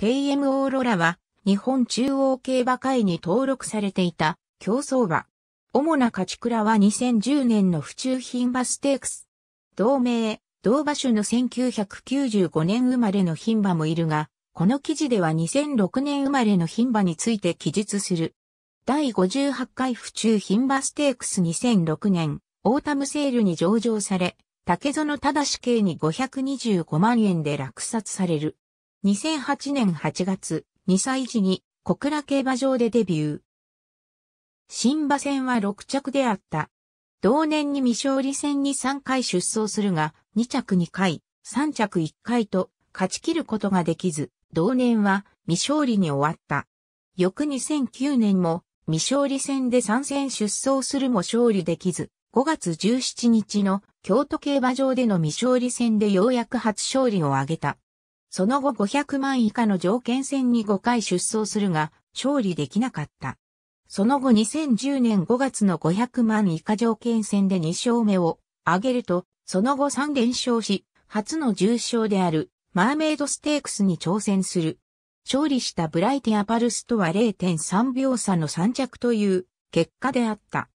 TM o オーロラは日本中央競馬会に登録されていた競走馬。主な勝ち倉は2010年の府中品馬ステークス。同名、同馬種の1995年生まれの品馬もいるが、この記事では2006年生まれの品馬について記述する。第58回府中品馬ステークス2006年、オータムセールに上場され、竹園正系に525万円で落札される。2008年8月、2歳時に小倉競馬場でデビュー。新馬戦は6着であった。同年に未勝利戦に3回出走するが、2着2回、3着1回と勝ち切ることができず、同年は未勝利に終わった。翌2009年も未勝利戦で3戦出走するも勝利できず、5月17日の京都競馬場での未勝利戦でようやく初勝利を挙げた。その後500万以下の条件戦に5回出走するが、勝利できなかった。その後2010年5月の500万以下条件戦で2勝目を挙げると、その後3連勝し、初の重賞であるマーメイドステークスに挑戦する。勝利したブライティアパルスとは0.3秒差の3着という結果であった。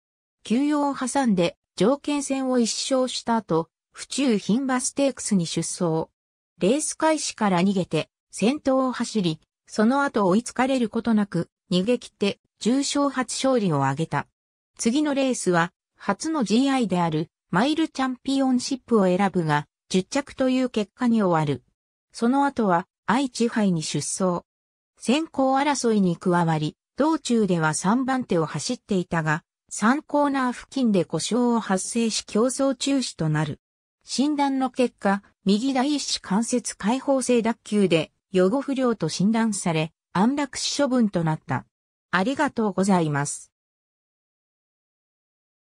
休養を挟んで条件戦を一勝した後、府中牝馬ステークスに出走。レース開始から逃げて、先頭を走り、その後追いつかれることなく、逃げ切って、重賞初勝利を挙げた。次のレースは、初の GI である、マイルチャンピオンシップを選ぶが、10着という結果に終わる。その後は、愛知杯に出走。先行争いに加わり、道中では3番手を走っていたが、3コーナー付近で故障を発生し競争中止となる。診断の結果、右第一子関節開放性脱臼で予後不良と診断され、安楽死処分となった。ありがとうございます。